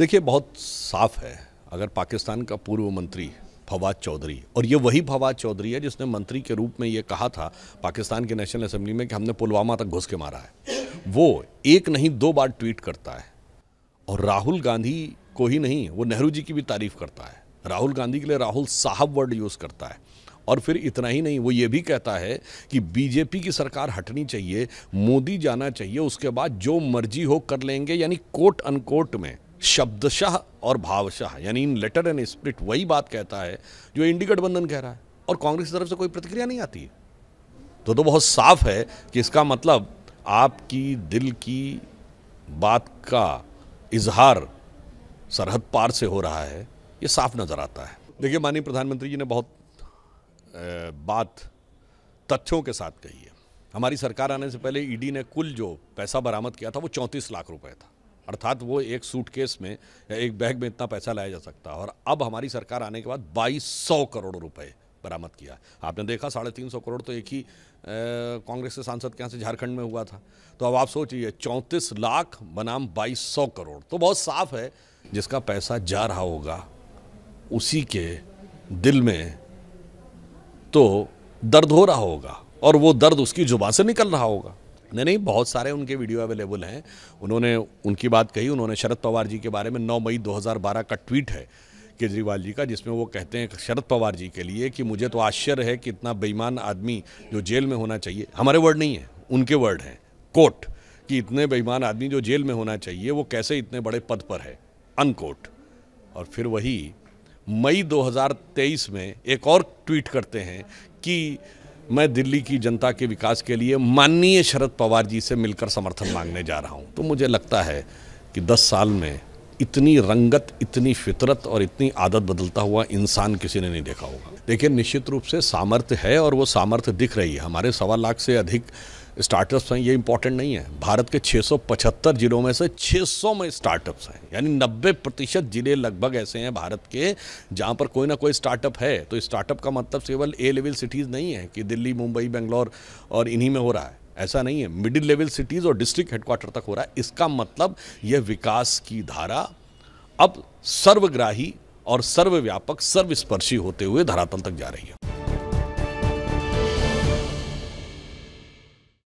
देखिए बहुत साफ है अगर पाकिस्तान का पूर्व मंत्री फवाद चौधरी और ये वही फवाद चौधरी है जिसने मंत्री के रूप में ये कहा था पाकिस्तान के नेशनल असेंबली में कि हमने पुलवामा तक घुस के मारा है वो एक नहीं दो बार ट्वीट करता है और राहुल गांधी को ही नहीं वो नेहरू जी की भी तारीफ करता है राहुल गांधी के लिए राहुल साहब वर्ड यूज़ करता है और फिर इतना ही नहीं वो ये भी कहता है कि बीजेपी की सरकार हटनी चाहिए मोदी जाना चाहिए उसके बाद जो मर्जी हो कर लेंगे यानी कोट अनकोट में शब्दशाह और भावशाह यानी इन लेटर एंड स्प्रिट वही बात कहता है जो इंडी गठबंधन कह रहा है और कांग्रेस की तरफ से कोई प्रतिक्रिया नहीं आती है तो तो बहुत साफ है कि इसका मतलब आपकी दिल की बात का इजहार सरहद पार से हो रहा है ये साफ नज़र आता है देखिए माननीय प्रधानमंत्री जी ने बहुत बात तथ्यों के साथ कही है हमारी सरकार आने से पहले ईडी ने कुल जो पैसा बरामद किया था वो चौंतीस लाख रुपए था अर्थात वो एक सूटकेस में या एक बैग में इतना पैसा लाया जा सकता है और अब हमारी सरकार आने के बाद बाईस सौ करोड़ रुपए बरामद किया आपने देखा साढ़े तीन सौ करोड़ तो एक ही कांग्रेस के सांसद के यहाँ से झारखंड में हुआ था तो अब आप सोचिए चौंतीस लाख बनाम बाईस सौ करोड़ तो बहुत साफ है जिसका पैसा जा रहा होगा उसी के दिल में तो दर्द हो रहा होगा और वो दर्द उसकी जुबा से निकल रहा होगा नहीं नहीं बहुत सारे उनके वीडियो अवेलेबल हैं उन्होंने उनकी बात कही उन्होंने शरद पवार जी के बारे में 9 मई 2012 का ट्वीट है केजरीवाल जी का जिसमें वो कहते हैं शरद पवार जी के लिए कि मुझे तो आश्चर्य है कि इतना बेईमान आदमी जो जेल में होना चाहिए हमारे वर्ड नहीं है उनके वर्ड हैं कोर्ट कि इतने बेईमान आदमी जो जेल में होना चाहिए वो कैसे इतने बड़े पद पर है अनकोट और फिर वही मई 2023 में एक और ट्वीट करते हैं कि मैं दिल्ली की जनता के विकास के लिए माननीय शरद पवार जी से मिलकर समर्थन मांगने जा रहा हूँ तो मुझे लगता है कि दस साल में इतनी रंगत इतनी फितरत और इतनी आदत बदलता हुआ इंसान किसी ने नहीं देखा होगा देखिए निश्चित रूप से सामर्थ्य है और वो सामर्थ्य दिख रही है हमारे सवा लाख से अधिक स्टार्टअप्स हैं ये इंपॉर्टेंट नहीं है भारत के 675 जिलों में से 600 में स्टार्टअप्स हैं यानी 90 प्रतिशत जिले लगभग ऐसे हैं भारत के जहाँ पर कोई ना कोई स्टार्टअप है तो स्टार्टअप का मतलब केवल ए लेवल सिटीज़ नहीं है कि दिल्ली मुंबई बेंगलोर और इन्हीं में हो रहा है ऐसा नहीं है मिडिल लेवल सिटीज़ और डिस्ट्रिक्ट हेडक्वार्टर तक हो रहा है इसका मतलब यह विकास की धारा अब सर्वग्राही और सर्वव्यापक सर्वस्पर्शी होते हुए धरातल तक जा रही है